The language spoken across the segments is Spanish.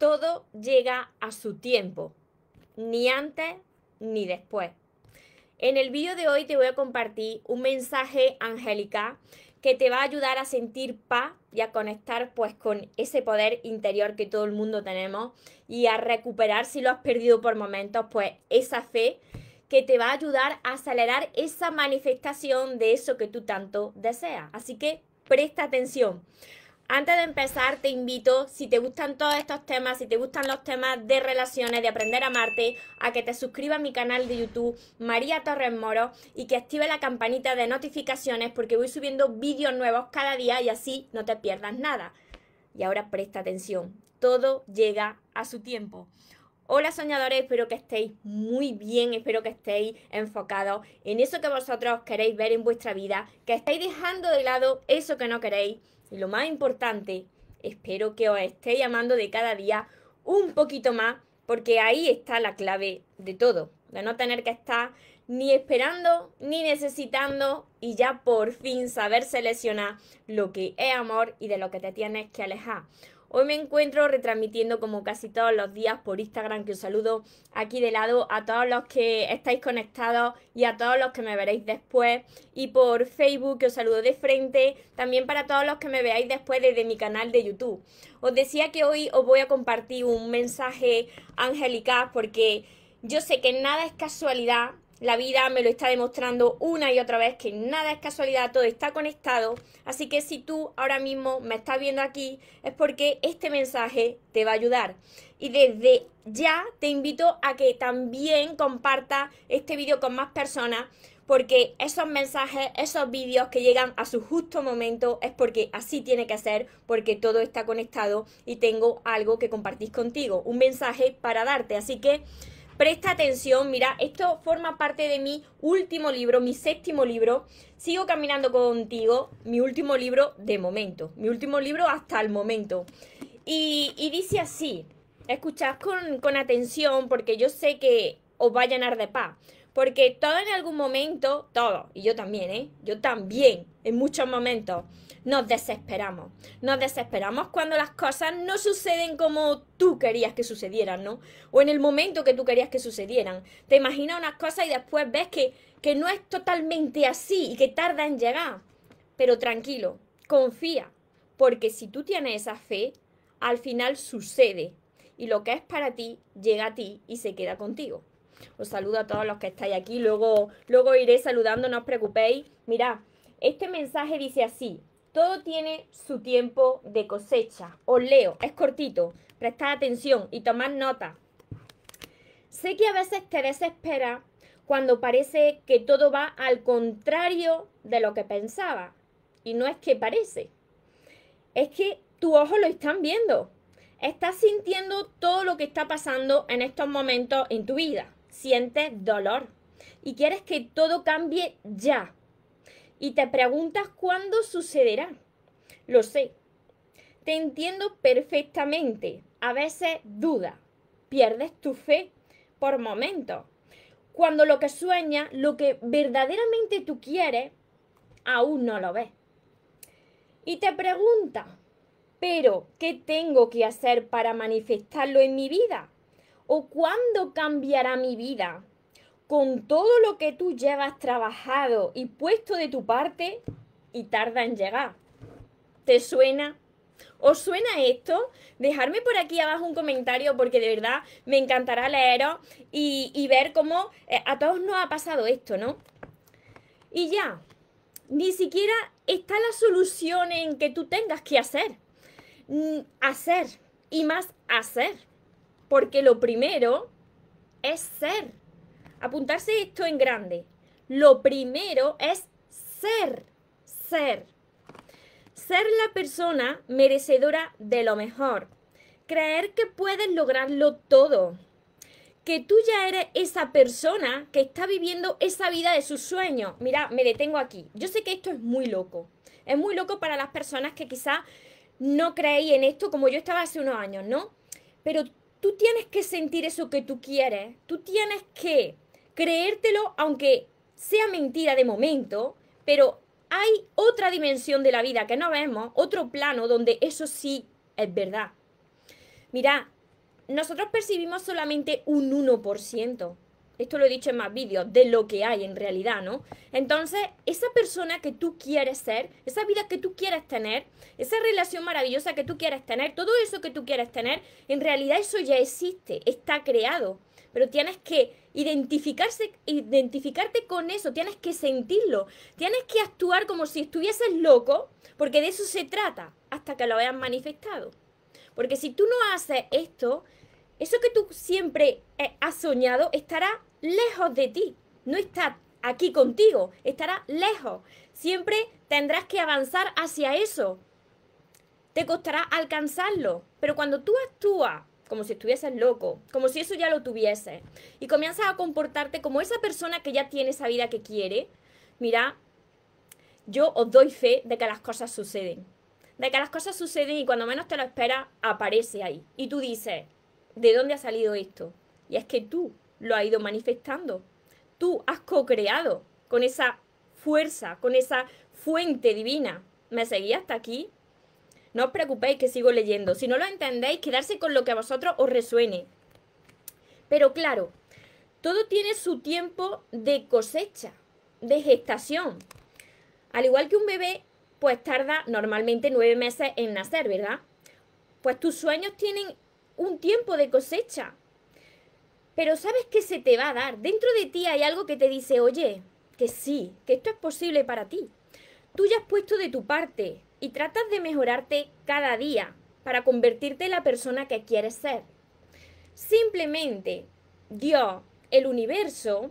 Todo llega a su tiempo, ni antes ni después. En el vídeo de hoy te voy a compartir un mensaje angélica que te va a ayudar a sentir paz y a conectar pues con ese poder interior que todo el mundo tenemos y a recuperar si lo has perdido por momentos pues esa fe que te va a ayudar a acelerar esa manifestación de eso que tú tanto deseas. Así que presta atención. Antes de empezar, te invito, si te gustan todos estos temas, si te gustan los temas de relaciones, de aprender a amarte, a que te suscribas a mi canal de YouTube, María Torres Moro, y que active la campanita de notificaciones porque voy subiendo vídeos nuevos cada día y así no te pierdas nada. Y ahora presta atención, todo llega a su tiempo. Hola soñadores, espero que estéis muy bien, espero que estéis enfocados en eso que vosotros queréis ver en vuestra vida, que estáis dejando de lado eso que no queréis y lo más importante, espero que os esté llamando de cada día un poquito más, porque ahí está la clave de todo, de no tener que estar ni esperando ni necesitando y ya por fin saber seleccionar lo que es amor y de lo que te tienes que alejar. Hoy me encuentro retransmitiendo como casi todos los días por Instagram, que os saludo aquí de lado a todos los que estáis conectados y a todos los que me veréis después. Y por Facebook, que os saludo de frente, también para todos los que me veáis después desde mi canal de YouTube. Os decía que hoy os voy a compartir un mensaje angelical porque yo sé que nada es casualidad la vida me lo está demostrando una y otra vez que nada es casualidad, todo está conectado. Así que si tú ahora mismo me estás viendo aquí es porque este mensaje te va a ayudar. Y desde ya te invito a que también compartas este vídeo con más personas porque esos mensajes, esos vídeos que llegan a su justo momento es porque así tiene que ser, porque todo está conectado y tengo algo que compartir contigo, un mensaje para darte. Así que... Presta atención, mira, esto forma parte de mi último libro, mi séptimo libro. Sigo caminando contigo, mi último libro de momento, mi último libro hasta el momento. Y, dice así, escuchad con, con atención porque yo sé que os va a llenar de paz. Porque todo en algún momento, todo, y yo también, ¿eh? Yo también, en muchos momentos, nos desesperamos. Nos desesperamos cuando las cosas no suceden como tú querías que sucedieran, ¿no? O en el momento que tú querías que sucedieran. Te imaginas unas cosas y después ves que, que no es totalmente así y que tarda en llegar. Pero tranquilo, confía, porque si tú tienes esa fe, al final sucede. Y lo que es para ti llega a ti y se queda contigo. Os saludo a todos los que estáis aquí. Luego, luego iré saludando, no os preocupéis. Mirad, este mensaje dice así. Todo tiene su tiempo de cosecha. Os leo, es cortito. Prestad atención y tomad nota. Sé que a veces te desespera cuando parece que todo va al contrario de lo que pensaba. Y no es que parece. Es que tus ojos lo están viendo. Estás sintiendo todo lo que está pasando en estos momentos en tu vida sientes dolor y quieres que todo cambie ya. Y te preguntas cuándo sucederá. Lo sé. Te entiendo perfectamente. A veces dudas, pierdes tu fe por momentos. Cuando lo que sueñas, lo que verdaderamente tú quieres, aún no lo ves. Y te pregunta pero ¿qué tengo que hacer para manifestarlo en mi vida? ¿O cuándo cambiará mi vida? Con todo lo que tú llevas trabajado y puesto de tu parte y tarda en llegar. ¿Te suena? ¿Os suena esto? Dejadme por aquí abajo un comentario porque de verdad me encantará leeros y, ver cómo eh, a todos nos ha pasado esto, ¿no? Y ya, ni siquiera está la solución en que tú tengas que hacer. Mm, hacer y más hacer. Porque lo primero es ser. Apuntarse esto en grande. Lo primero es ser, ser. Ser la persona merecedora de lo mejor. Creer que puedes lograrlo todo. Que tú ya eres esa persona que está viviendo esa vida de sus sueños. Mira, me detengo aquí. Yo sé que esto es muy loco. Es muy loco para las personas que quizás no creí en esto como yo estaba hace unos años, ¿no? Pero tú tienes que sentir eso que tú quieres, tú tienes que creértelo, aunque sea mentira de momento, pero hay otra dimensión de la vida que no vemos, otro plano donde eso sí es verdad. Mira, nosotros percibimos solamente un 1% esto lo he dicho en más vídeos, de lo que hay en realidad, ¿no? Entonces, esa persona que tú quieres ser, esa vida que tú quieres tener, esa relación maravillosa que tú quieres tener, todo eso que tú quieres tener, en realidad eso ya existe, está creado. Pero tienes que identificarse, identificarte con eso, tienes que sentirlo, tienes que actuar como si estuvieses loco, porque de eso se trata, hasta que lo hayas manifestado. Porque si tú no haces esto, eso que tú siempre eh, has soñado estará lejos de ti, no está aquí contigo, estará lejos. Siempre tendrás que avanzar hacia eso. Te costará alcanzarlo, pero cuando tú actúas como si estuvieses loco, como si eso ya lo tuvieses, y comienzas a comportarte como esa persona que ya tiene esa vida que quiere, mira, yo os doy fe de que las cosas suceden. De que las cosas suceden y cuando menos te lo esperas, aparece ahí. Y tú dices, ¿de dónde ha salido esto? Y es que tú lo has ido manifestando. Tú has co-creado con esa fuerza, con esa fuente divina. ¿Me seguí hasta aquí? No os preocupéis que sigo leyendo. Si no lo entendéis, quedarse con lo que a vosotros os resuene. Pero claro, todo tiene su tiempo de cosecha, de gestación. Al igual que un bebé, pues tarda normalmente nueve meses en nacer, ¿verdad? Pues tus sueños tienen un tiempo de cosecha. Pero sabes que se te va a dar. Dentro de ti hay algo que te dice, oye, que sí, que esto es posible para ti. Tú ya has puesto de tu parte y tratas de mejorarte cada día para convertirte en la persona que quieres ser. Simplemente Dios, el universo,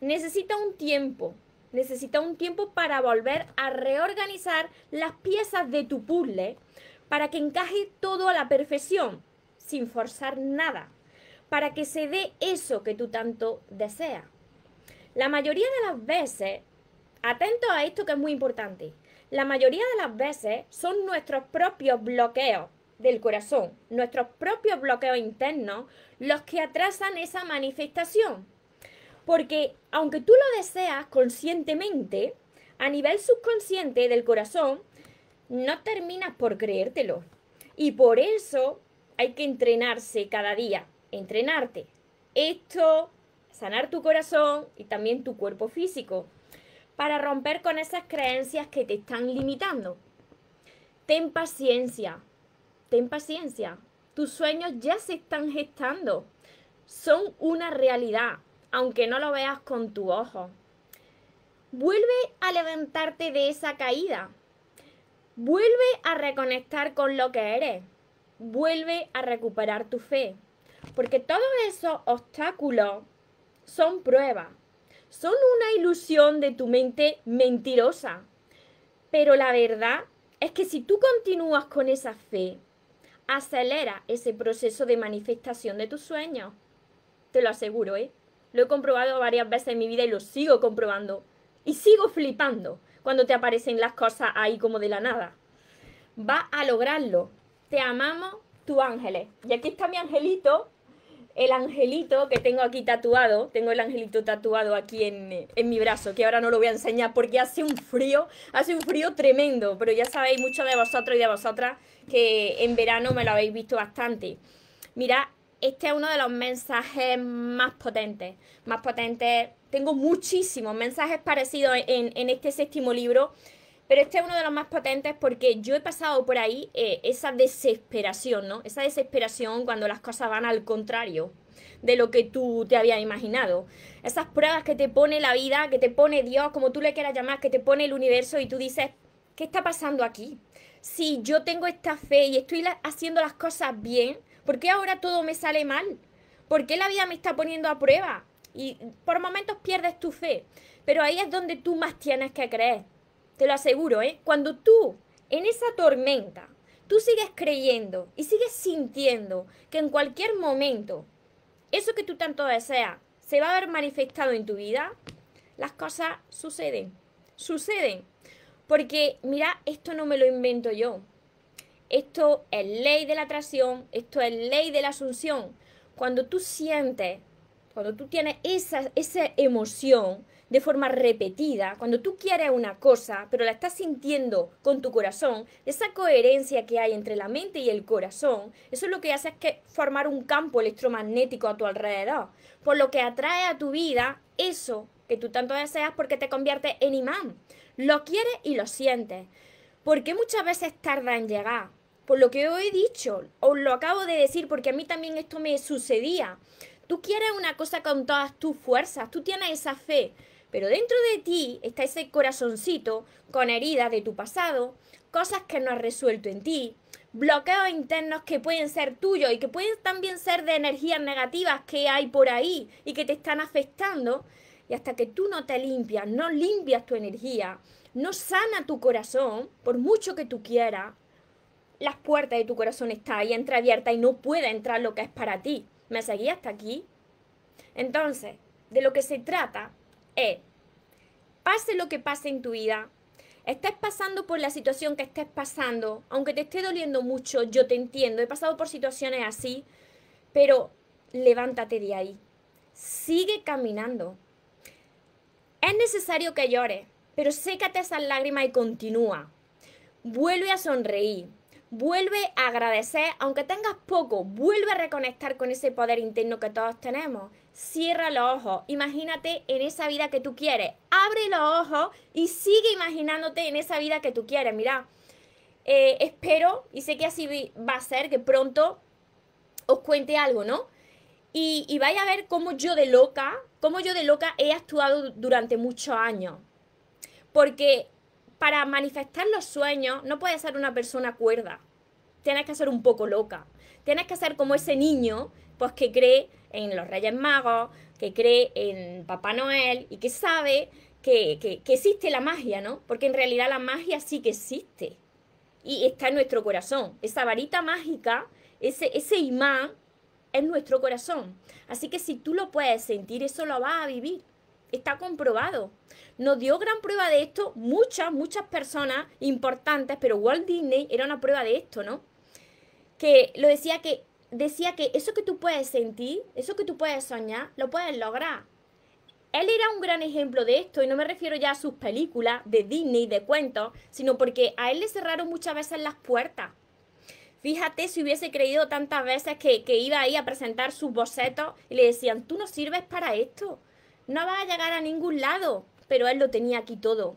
necesita un tiempo, necesita un tiempo para volver a reorganizar las piezas de tu puzzle para que encaje todo a la perfección sin forzar nada, para que se dé eso que tú tanto deseas. La mayoría de las veces, atento a esto que es muy importante, la mayoría de las veces son nuestros propios bloqueos del corazón, nuestros propios bloqueos internos, los que atrasan esa manifestación. Porque aunque tú lo deseas conscientemente, a nivel subconsciente del corazón, no terminas por creértelo. Y por eso hay que entrenarse cada día, entrenarte. Esto, sanar tu corazón y también tu cuerpo físico, para romper con esas creencias que te están limitando. Ten paciencia, ten paciencia. Tus sueños ya se están gestando. Son una realidad, aunque no lo veas con tu ojo. Vuelve a levantarte de esa caída. Vuelve a reconectar con lo que eres vuelve a recuperar tu fe. Porque todos esos obstáculos son pruebas, son una ilusión de tu mente mentirosa. Pero la verdad es que si tú continúas con esa fe, acelera ese proceso de manifestación de tus sueños. Te lo aseguro, ¿eh? Lo he comprobado varias veces en mi vida y lo sigo comprobando. Y sigo flipando cuando te aparecen las cosas ahí como de la nada. Va a lograrlo, te amamos, tu ángeles. Y aquí está mi angelito, el angelito que tengo aquí tatuado. Tengo el angelito tatuado aquí en, mi brazo, que ahora no lo voy a enseñar porque hace un frío, hace un frío tremendo. Pero ya sabéis, muchos de vosotros y de vosotras, que en verano me lo habéis visto bastante. mira este es uno de los mensajes más potentes, más potentes. Tengo muchísimos mensajes parecidos en, en este séptimo libro pero este es uno de los más potentes porque yo he pasado por ahí eh, esa desesperación, ¿no? Esa desesperación cuando las cosas van al contrario de lo que tú te habías imaginado. Esas pruebas que te pone la vida, que te pone Dios, como tú le quieras llamar, que te pone el universo y tú dices, ¿qué está pasando aquí? Si yo tengo esta fe y estoy haciendo las cosas bien, ¿por qué ahora todo me sale mal? ¿Por qué la vida me está poniendo a prueba? Y por momentos pierdes tu fe, pero ahí es donde tú más tienes que creer te lo aseguro, ¿eh? cuando tú en esa tormenta, tú sigues creyendo y sigues sintiendo que en cualquier momento eso que tú tanto deseas se va a ver manifestado en tu vida, las cosas suceden, suceden. Porque mira, esto no me lo invento yo. Esto es ley de la atracción, esto es ley de la asunción. Cuando tú sientes, cuando tú tienes esa, esa emoción, de forma repetida, cuando tú quieres una cosa, pero la estás sintiendo con tu corazón, esa coherencia que hay entre la mente y el corazón, eso es lo que hace es que formar un campo electromagnético a tu alrededor, por lo que atrae a tu vida eso que tú tanto deseas porque te convierte en imán. Lo quieres y lo sientes. porque muchas veces tarda en llegar? Por lo que hoy he dicho, os lo acabo de decir porque a mí también esto me sucedía. Tú quieres una cosa con todas tus fuerzas, tú tienes esa fe, pero dentro de ti está ese corazoncito con heridas de tu pasado, cosas que no has resuelto en ti, bloqueos internos que pueden ser tuyos y que pueden también ser de energías negativas que hay por ahí y que te están afectando. Y hasta que tú no te limpias, no limpias tu energía, no sana tu corazón, por mucho que tú quieras, las puertas de tu corazón están ahí entreabiertas y no puede entrar lo que es para ti. ¿Me seguí hasta aquí? Entonces, de lo que se trata es, pase lo que pase en tu vida, estés pasando por la situación que estés pasando, aunque te esté doliendo mucho, yo te entiendo, he pasado por situaciones así, pero levántate de ahí, sigue caminando. Es necesario que llores, pero sécate esas lágrimas y continúa. Vuelve a sonreír, vuelve a agradecer, aunque tengas poco, vuelve a reconectar con ese poder interno que todos tenemos cierra los ojos. Imagínate en esa vida que tú quieres. Abre los ojos y sigue imaginándote en esa vida que tú quieres. Mira, eh, espero y sé que así va a ser que pronto os cuente algo, ¿no? Y, y vaya a ver cómo yo de loca, cómo yo de loca he actuado durante muchos años. Porque para manifestar los sueños no puedes ser una persona cuerda. Tienes que ser un poco loca. Tienes que ser como ese niño, pues que cree en los Reyes Magos, que cree en Papá Noel y que sabe que, existe la magia, ¿no? Porque en realidad la magia sí que existe y está en nuestro corazón. Esa varita mágica, ese, ese imán, es nuestro corazón. Así que si tú lo puedes sentir, eso lo vas a vivir. Está comprobado. Nos dio gran prueba de esto muchas, muchas personas importantes, pero Walt Disney era una prueba de esto, ¿no? Que lo decía que decía que eso que tú puedes sentir, eso que tú puedes soñar, lo puedes lograr. Él era un gran ejemplo de esto, y no me refiero ya a sus películas de Disney, de cuentos, sino porque a él le cerraron muchas veces las puertas. Fíjate si hubiese creído tantas veces que, que iba ahí a presentar sus bocetos y le decían, tú no sirves para esto, no vas a llegar a ningún lado, pero él lo tenía aquí todo.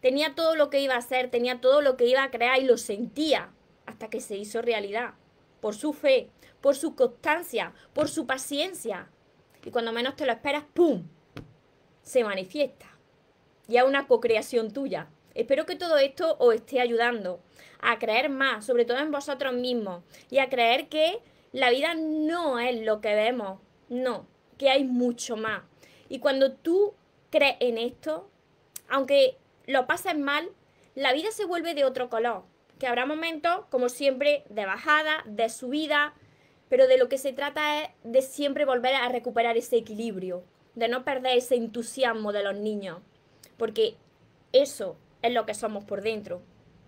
Tenía todo lo que iba a hacer, tenía todo lo que iba a crear y lo sentía hasta que se hizo realidad por su fe, por su constancia, por su paciencia. Y cuando menos te lo esperas, ¡pum! Se manifiesta. Y Ya una co-creación tuya. Espero que todo esto os esté ayudando a creer más, sobre todo en vosotros mismos, y a creer que la vida no es lo que vemos, no, que hay mucho más. Y cuando tú crees en esto, aunque lo pases mal, la vida se vuelve de otro color que habrá momentos, como siempre, de bajada, de subida, pero de lo que se trata es de siempre volver a recuperar ese equilibrio, de no perder ese entusiasmo de los niños, porque eso es lo que somos por dentro,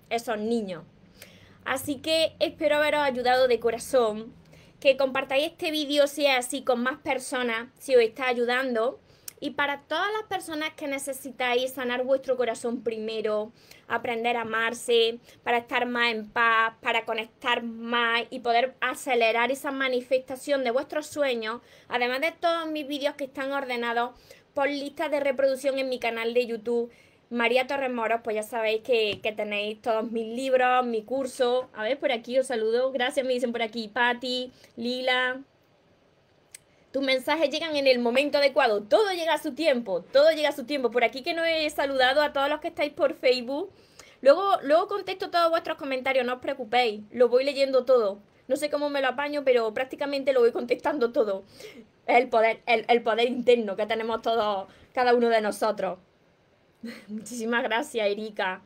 esos niños. Así que espero haberos ayudado de corazón, que compartáis este vídeo si es así con más personas, si os está ayudando y para todas las personas que necesitáis sanar vuestro corazón primero, aprender a amarse, para estar más en paz, para conectar más y poder acelerar esa manifestación de vuestros sueños, además de todos mis vídeos que están ordenados por listas de reproducción en mi canal de YouTube. María Torres Moros, pues ya sabéis que, que, tenéis todos mis libros, mi curso. A ver, por aquí os saludo. Gracias, me dicen por aquí Patti, Lila, tus mensajes llegan en el momento adecuado. Todo llega a su tiempo. Todo llega a su tiempo. Por aquí que no he saludado a todos los que estáis por Facebook. Luego, luego contesto todos vuestros comentarios, no os preocupéis. Lo voy leyendo todo. No sé cómo me lo apaño, pero prácticamente lo voy contestando todo. el poder, el, poder interno que tenemos todos, cada uno de nosotros. Muchísimas gracias, Erika.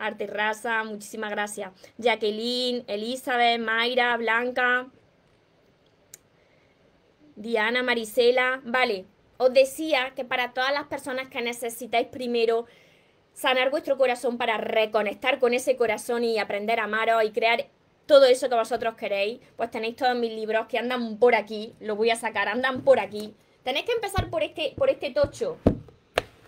Arte Raza, muchísimas gracias. Jacqueline, Elizabeth, Mayra, Blanca. Diana, Marisela, vale, os decía que para todas las personas que necesitáis primero sanar vuestro corazón para reconectar con ese corazón y aprender a amaros y crear todo eso que vosotros queréis, pues tenéis todos mis libros que andan por aquí, los voy a sacar, andan por aquí. Tenéis que empezar por este, por este tocho,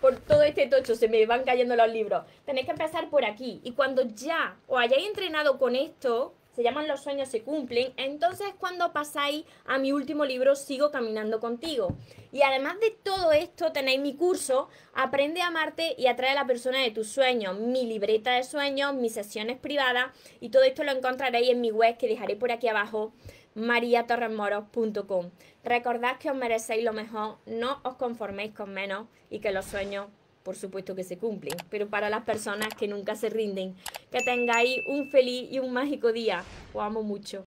por todo este tocho, se me van cayendo los libros. Tenéis que empezar por aquí. Y cuando ya os hayáis entrenado con esto, se llaman Los sueños se cumplen. Entonces, cuando pasáis a mi último libro, Sigo caminando contigo. Y además de todo esto, tenéis mi curso, Aprende a amarte y atrae a la persona de tus sueños, mi libreta de sueños, mis sesiones privadas y todo esto lo encontraréis en mi web que dejaré por aquí abajo mariatorremoros.com. Recordad que os merecéis lo mejor, no os conforméis con menos y que los sueños por supuesto que se cumplen, pero para las personas que nunca se rinden, que tengáis un feliz y un mágico día. Os amo mucho.